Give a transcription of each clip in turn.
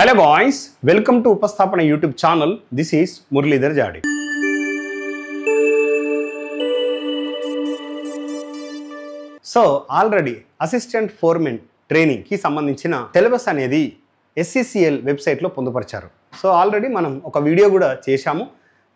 hello boys welcome to Upasthapana YouTube channel this is Muralidhar Jadi so already assistant foreman ట్రైనింగ్కి సంబంధించిన syllabus అనేది SCCL వెబ్సైట్లో పొందుపరిచారు సో ఆల్రెడీ మనం ఒక వీడియో కూడా చేశాము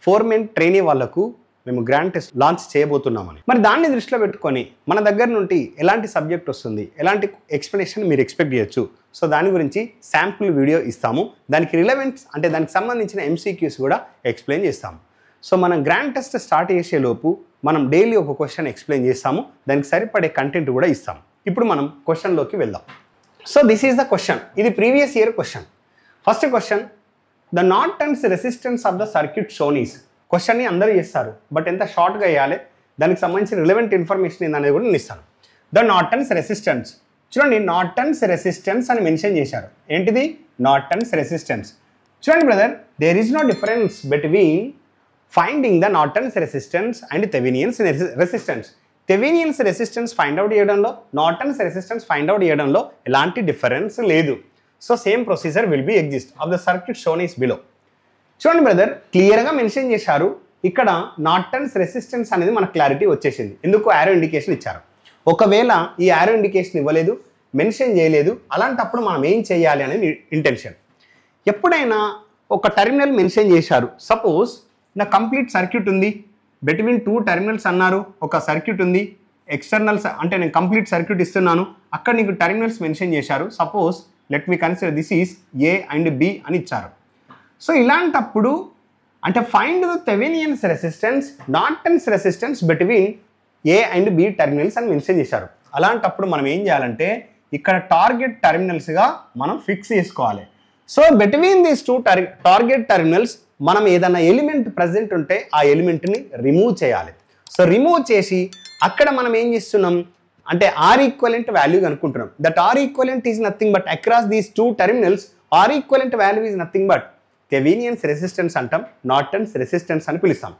ఫోర్మెన్ ట్రైనీ వాళ్లకు మేము గ్రాండ్ టెస్ట్ లాంచ్ చేయబోతున్నామని మరి దాన్ని దృష్టిలో పెట్టుకొని మన దగ్గర నుండి ఎలాంటి సబ్జెక్ట్ వస్తుంది ఎలాంటి ఎక్స్ప్లెనేషన్ మీరు ఎక్స్పెక్ట్ చేయొచ్చు సో దాని గురించి శాంపుల్ వీడియో ఇస్తాము దానికి రిలవెంట్ అంటే దానికి సంబంధించిన ఎంసీక్యూస్ కూడా ఎక్స్ప్లెయిన్ చేస్తాము సో మనం గ్రాండ్ టెస్ట్ స్టార్ట్ చేసేలోపు మనం డైలీ ఒక క్వశ్చన్ ఎక్స్ప్లెయిన్ చేస్తాము దానికి సరిపడే కంటెంట్ కూడా ఇస్తాము ఇప్పుడు మనం క్వశ్చన్లోకి వెళ్దాం so this is the question ఇది previous year question first question the Norton's resistance of the circuit shown is క్వశ్చన్ని అందరూ ఇస్తారు బట్ ఎంత షార్ట్గా వేయాలి దానికి సంబంధించిన రిలవెంట్ ఇన్ఫర్మేషన్ ఏందనేది కూడా నేను ఇస్తాను ద నాటన్స్ రెసిస్టెన్స్ చూడండి నాటన్స్ రెసిస్టెన్స్ అని మెన్షన్ చేశారు ఏంటిది నాటన్స్ రెసిస్టెన్స్ చూడండి brother there is no difference between finding the Norton's resistance and Thevenin's resistance Thevenin's resistance find out చేయడంలో నాటన్స్ రెసిస్టెన్స్ ఫైండ్ అవుట్ చేయడంలో ఎలాంటి డిఫరెన్స్ లేదు so same procedure will be exist of the circuit shown is below చూడండి brother క్లియర్గా mention చేశారు ఇక్కడ నాటన్స్ resistance అనేది మనకు క్లారిటీ వచ్చేసింది ఎందుకు యారో ఇండికేషన్ ఇచ్చారు ఒకవేళ ఈ యారో ఇండికేషన్ ఇవ్వలేదు మెన్షన్ చేయలేదు అలాంటప్పుడు మనం ఏం చేయాలి అనేది ఇంటెన్షన్ ఎప్పుడైనా ఒక టెర్మినల్ మెన్షన్ చేశారు సపోజ్ నా కంప్లీట్ సర్క్యూట్ ఉంది బిట్వీన్ టూ టెర్మినల్స్ అన్నారు ఒక సర్క్యూట్ ఉంది ఎక్స్టర్నల్స్ అంటే నేను కంప్లీట్ సర్క్యూట్ ఇస్తున్నాను అక్కడ నీకు టెర్మినల్స్ మెన్షన్ చేశారు suppose let me consider this is A and B అని ఇచ్చారు సో ఇలాంటప్పుడు అంటే find the Thevenin's resistance Norton's resistance between A and B terminals అని మెన్షన్ చేశారు అలాంటప్పుడు మనం ఏం చేయాలంటే ఇక్కడ టార్గెట్ టెర్మినల్స్గా మనం ఫిక్స్ చేసుకోవాలి so between these two target terminals మనం ఏదైనా ఎలిమెంట్ ప్రజెంట్ ఉంటే ఆ ఎలిమెంట్ని రిమూవ్ చేయాలి సో రిమూవ్ చేసి అక్కడ మనం ఏం చేస్తున్నాం అంటే ఆర్ ఈక్వలెంట్ వాల్యూ అనుకుంటున్నాం that R equivalent is nothing but across these two terminals R equivalent value is nothing but Thevenin's resistance అంటాం నార్టన్స్ రెసిస్టెన్స్ అని పిలుస్తాం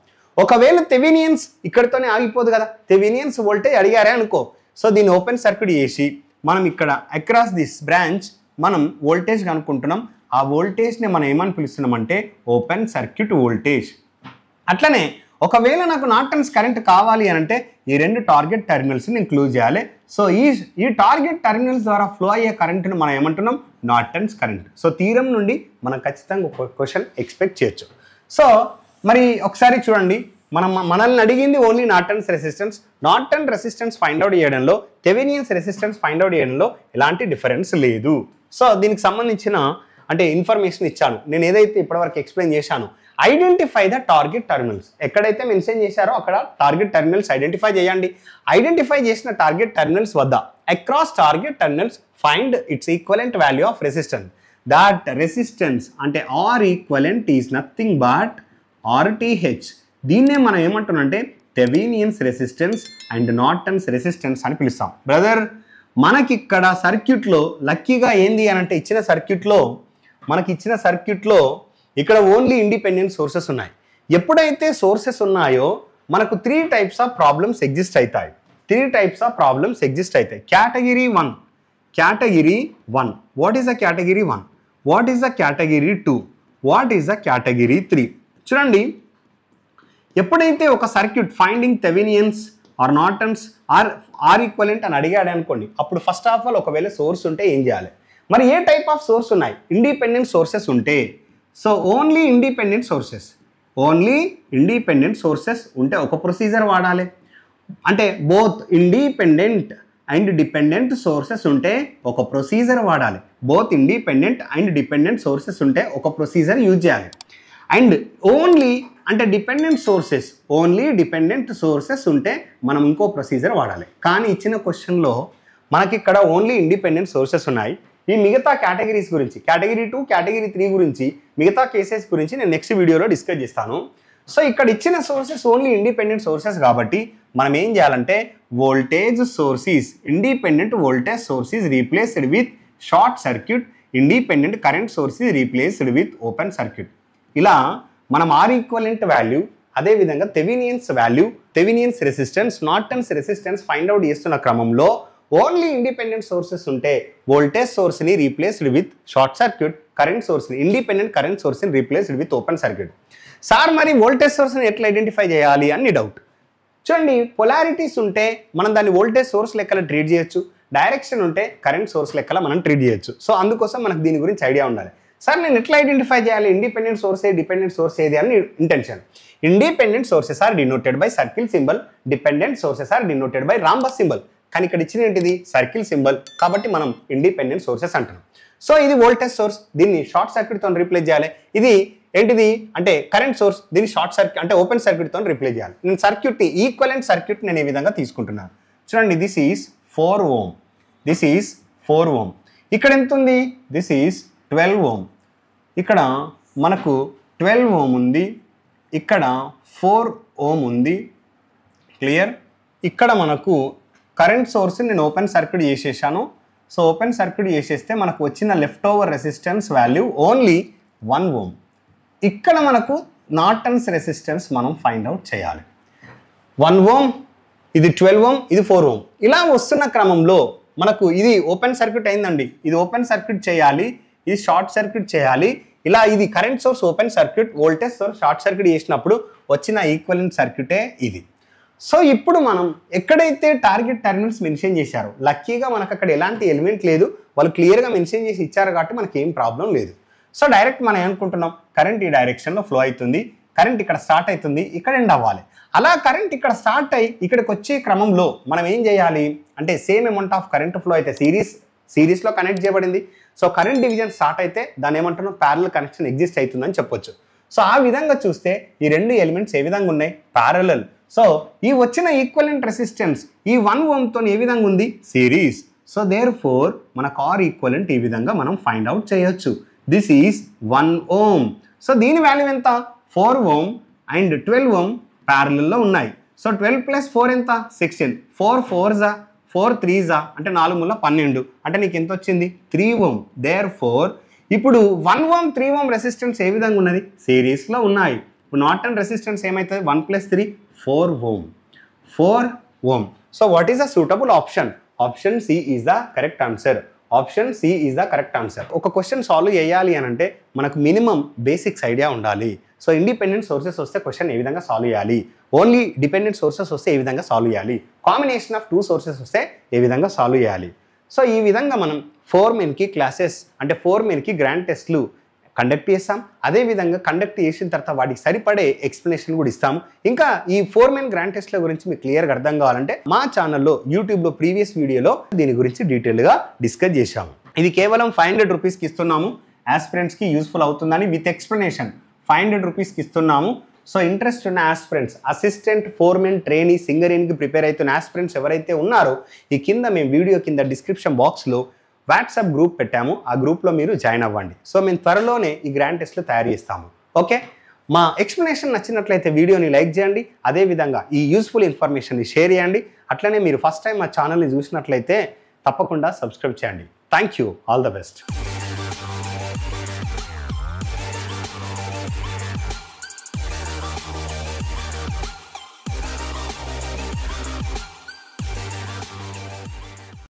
ఒకవేళ థెవీనియన్స్ ఇక్కడతోనే ఆగిపోదు కదా థెవీనియన్స్ వోల్టేజ్ అడిగారే అనుకో సో దీన్ని ఓపెన్ సర్క్యూట్ చేసి మనం ఇక్కడ అక్రాస్ దిస్ బ్రాంచ్ మనం వోల్టేజ్ కనుక్కుంటున్నాం ఆ వోల్టేజ్ని మనం ఏమని పిలుస్తున్నామంటే ఓపెన్ సర్క్యూట్ వోల్టేజ్ అట్లనే ఒకవేళ నాకు నార్టన్స్ కరెంట్ కావాలి అని అంటే ఈ రెండు టార్గెట్ టెర్మినల్స్ని క్లోజ్ చేయాలి సో ఈ ఈ టార్గెట్ టెర్మినల్స్ ద్వారా ఫ్లో అయ్యే కరెంటును మనం ఏమంటున్నాం నార్టన్స్ కరెంట్ సో తీరం నుండి మనం ఖచ్చితంగా ఒక క్వశ్చన్ ఎక్స్పెక్ట్ చేయొచ్చు సో మరి ఒకసారి చూడండి మనం మనల్ని అడిగింది only Norton's resistance Norton resistance find out చేయడంలో థెవెనియన్స్ రెసిస్టెన్స్ ఫైండ్ అవుట్ చేయడంలో ఎలాంటి డిఫరెన్స్ లేదు సో దీనికి సంబంధించిన అంటే ఇన్ఫర్మేషన్ ఇచ్చాను నేను ఏదైతే ఇప్పటివరకు ఎక్స్ప్లెయిన్ చేశాను ఐడెంటిఫై ద టార్గెట్ టర్మినల్స్ ఎక్కడైతే మెన్షన్ చేశారో అక్కడ టార్గెట్ టర్మినల్స్ ఐడెంటిఫై చేయండి ఐడెంటిఫై చేసిన టార్గెట్ టర్మినల్స్ వద్ద across target terminals find its equivalent value of resistance that resistance అంటే R equivalent is nothing but RTH దీన్నే మనం ఏమంటున్నంటే Thevenin's resistance and Norton's resistance అని పిలుస్తాం బ్రదర్ మనకి ఇక్కడ సర్క్యూట్లో లక్కీగా ఏంది అని అంటే ఇచ్చిన సర్క్యూట్లో మనకి ఇచ్చిన సర్క్యూట్లో ఇక్కడ ఓన్లీ ఇండిపెండెంట్ సోర్సెస్ ఉన్నాయి ఎప్పుడైతే సోర్సెస్ ఉన్నాయో మనకు three types of problems exist అవుతాయి three types of problems exist అవుతాయి category one category one what is a category one what is the category two what is the category three చూడండి ఎప్పుడైతే ఒక circuit finding Thevenin's R Norton's R R equivalent అని అడిగాడు అనుకోండి అప్పుడు first of all ఒకవేళ source ఉంటే ఏం చేయాలి మరి ఏ టైప్ ఆఫ్ సోర్స్ ఉన్నాయి ఇండిపెండెంట్ సోర్సెస్ ఉంటే so only independent sources only independent sources ఉంటే ఒక ప్రొసీజర్ వాడాలి అంటే both independent and dependent sources ఉంటే ఒక ప్రొసీజర్ వాడాలి both independent and dependent sources ఉంటే ఒక ప్రొసీజర్ యూజ్ చేయాలి అండ్ ఓన్లీ అంటే dependent sources only dependent sources ఉంటే మనం ఇంకో ప్రొసీజర్ వాడాలి కానీ ఇచ్చిన క్వశ్చన్లో మనకి ఇక్కడ ఓన్లీ ఇండిపెండెంట్ సోర్సెస్ ఉన్నాయి ఈ మిగతా కేటగిరీస్ గురించి కేటగిరీ టూ కేటగిరీ త్రీ గురించి మిగతా కేసెస్ గురించి నేను నెక్స్ట్ వీడియోలో డిస్కస్ చేస్తాను సో ఇక్కడ ఇచ్చిన సోర్సెస్ ఓన్లీ ఇండిపెండెంట్ సోర్సెస్ కాబట్టి మనం ఏం చేయాలంటే voltage sources independent voltage sources replaced with short circuit independent current sources replaced with open circuit ఇలా మనం ఆర్ ఈక్వలెంట్ వాల్యూ అదేవిధంగా Thevenin's value Thevenin's resistance Norton's resistance find out చేస్తున్న క్రమంలో only independent sources ఉంటే వోల్టేజ్ సోర్స్ని replaced with short circuit current సోర్స్ని independent current సోర్స్ని replaced with open circuit sir మరి వోల్టేజ్ సోర్స్ని ఎట్లా ఐడెంటిఫై చేయాలి అని డౌట్ చూడండి పొలారిటీస్ ఉంటే మనం దాన్ని వోల్టేజ్ సోర్స్ లెక్కల ట్రీట్ చేయొచ్చు డైరెక్షన్ ఉంటే కరెంట్ సోర్స్ లెక్కల మనం ట్రీట్ చేయొచ్చు సో అందుకోసం మనకు దీని గురించి ఐడియా ఉండాలి సార్ నేను ఎట్లా ఐడెంటిఫై చేయాలి ఇండిపెండెంట్ సోర్స్ ఏ డిపెండెంట్ సోర్స్ ఏది అని intention independent sources are denoted by circle symbol dependent sources are denoted by rhombus symbol కానీ ఇక్కడ ఇచ్చిన ఏంటిది సర్కిల్ సింబల్ కాబట్టి మనం ఇండిపెండెంట్ సోర్సెస్ అంటున్నాం సో ఇది వోల్టేజ్ సోర్స్ దీన్ని షార్ట్ సర్క్యూట్తో రీప్లేస్ చేయాలి ఇది ఏంటిది అంటే కరెంట్ సోర్స్ దీన్ని షార్ట్ సర్క్యూట్ అంటే ఓపెన్ సర్క్యూట్తో రీప్లేస్ చేయాలి నేను సర్క్యూట్ ఈక్వలెంట్ సర్క్యూట్ నేను ఈ విధంగా తీసుకుంటున్నాను చూడండి this is four ohm this is four ohm ఇక్కడ ఎంత ఉంది దిస్ ఈజ్ ట్వెల్వ్ ఓమ్ ఇక్కడ మనకు ట్వెల్వ్ ఓమ్ ఉంది ఇక్కడ ఫోర్ ఓమ్ ఉంది క్లియర్ ఇక్కడ మనకు కరెంట్ సోర్స్ని నేను ఓపెన్ సర్క్యూట్ చేసేసాను సో ఓపెన్ సర్క్యూట్ చేసేస్తే మనకు వచ్చిన left over resistance value only one ohm ఇక్కడ మనకు నాటన్స్ రెసిస్టెన్స్ మనం ఫైండ్ అవుట్ చేయాలి వన్ ఓమ్ ఇది ట్వెల్వ్ ఓమ్ ఇది ఫోర్ ఓమ్ ఇలా వస్తున్న క్రమంలో మనకు ఇది ఓపెన్ సర్క్యూట్ అయిందండి ఇది ఓపెన్ సర్క్యూట్ చేయాలి ఇది షార్ట్ సర్క్యూట్ చేయాలి ఇలా ఇది current source open circuit voltage source short circuit చేసినప్పుడు వచ్చిన ఈక్వలెంట్ సర్క్యూటే ఇది సో ఇప్పుడు మనం ఎక్కడైతే టార్గెట్ టెర్మినల్స్ మెన్షన్ చేశారో లక్కీగా మనకు అక్కడ ఎలాంటి ఎలిమెంట్ లేదు వాళ్ళు క్లియర్గా మెన్షన్ చేసి ఇచ్చారు కాబట్టి మనకి ఏం ప్రాబ్లం లేదు సో డైరెక్ట్ మనం ఏమనుకుంటున్నాం కరెంట్ ఈ డైరెక్షన్లో ఫ్లో అవుతుంది కరెంట్ ఇక్కడ స్టార్ట్ అవుతుంది ఇక్కడ ఎండ్ అవ్వాలి అలా కరెంట్ ఇక్కడ స్టార్ట్ అయ్యి ఇక్కడికి వచ్చే క్రమంలో మనం ఏం చేయాలి అంటే same amount of current flow అయితే సిరీస్ సిరీస్లో కనెక్ట్ చేయబడింది సో కరెంట్ డివిజన్ స్టార్ట్ అయితే దాని ఏమంటున్నాం ప్యారల్ కనెక్షన్ ఎగ్జిస్ట్ అవుతుందని చెప్పొచ్చు సో ఆ విధంగా చూస్తే ఈ రెండు ఎలిమెంట్స్ ఏ విధంగా ఉన్నాయి ప్యారలల్ సో ఈ వచ్చిన ఈక్వలెంట్ రెసిస్టెన్స్ ఈ వన్ ఓమ్తో ఏ విధంగా ఉంది సిరీస్ సో దేర్ ఫోర్ మన కార్ ఈక్వలెంట్ ఈ విధంగా మనం ఫైండ్ అవుట్ చేయొచ్చు this is one ohm so దీని వాల్యూ ఎంత four ohm and twelve ohm ప్యారలల్లో ఉన్నాయి సో ట్వెల్వ్ ప్లస్ ఫోర్ ఎంత సిక్స్టీన్ ఫోర్ ఫోర్జా ఫోర్ త్రీజా అంటే నాలుగు ముళ్ళ పన్నెండు అంటే నీకు ఎంత వచ్చింది త్రీ ఓమ్ దేర్ ఫోర్ ఇప్పుడు one ohm three ohm resistance ఏ విధంగా ఉన్నది సిరీస్లో ఉన్నాయి ఇప్పుడు నార్టన్ రెసిస్టెన్స్ ఏమవుతుంది one plus three four ohm four ohm so what is the suitable option option C is the correct answer option C is the correct answer ఒక question solve చేయాలి అని అంటే మనకు మినిమం బేసిక్స్ ఐడియా ఉండాలి so independent sources వస్తే question ఏ విధంగా solve చేయాలి ఓన్లీ డిపెండెంట్ సోర్సెస్ వస్తే ఏ విధంగా సాల్వ్ చేయాలి కాంబినేషన్ ఆఫ్ టూ సోర్సెస్ వస్తే ఏ విధంగా సాల్వ్ చేయాలి సో ఈ విధంగా మనం ఫోర్ మెన్కి క్లాసెస్ అంటే ఫోర్ మెన్కి గ్రాండ్ టెస్ట్లు కండక్ట్ చేస్తాం అదేవిధంగా కండక్ట్ చేసిన తర్వాత వాటికి సరిపడే ఎక్స్ప్లెనేషన్ కూడా ఇస్తాము ఇంకా ఈ ఫోర్ మెన్ గ్రాండ్ టెస్ట్ల గురించి మీకు క్లియర్గా అర్థం కావాలంటే మా ఛానల్లో యూట్యూబ్లో ప్రీవియస్ వీడియోలో దీని గురించి డీటెయిల్గా డిస్కస్ చేశాము ఇది కేవలం ఫైవ్ హండ్రెడ్ రూపీస్కి ఇస్తున్నాము యాస్పిరెంట్స్కి యూస్ఫుల్ అవుతుందని విత్ ఎక్స్ప్లెనేషన్ ఫైవ్ హండ్రెడ్ రూపీస్కి ఇస్తున్నాము సో ఇంట్రెస్ట్ ఉన్న ఆస్పిరెంట్స్ అసిస్టెంట్ ఫోర్మెన్ ట్రైనీ సింగరేన్కి ప్రిపేర్ అవుతున్న ఆస్పిరెంట్స్ ఎవరైతే ఉన్నారో ఈ కింద మేము వీడియో కింద డిస్క్రిప్షన్ బాక్స్లో వాట్సాప్ గ్రూప్ పెట్టాము ఆ గ్రూప్లో మీరు జాయిన్ అవ్వండి సో మేము త్వరలోనే ఈ గ్రాండ్ టెస్ట్లు తయారు చేస్తాము ఓకే మా ఎక్స్ప్లెనేషన్ నచ్చినట్లయితే వీడియోని లైక్ చేయండి అదేవిధంగా ఈ యూస్ఫుల్ ఇన్ఫర్మేషన్ని షేర్ చేయండి అట్లనే మీరు ఫస్ట్ టైం మా ఛానల్ని చూసినట్లయితే తప్పకుండా సబ్స్క్రైబ్ చేయండి thank you all the best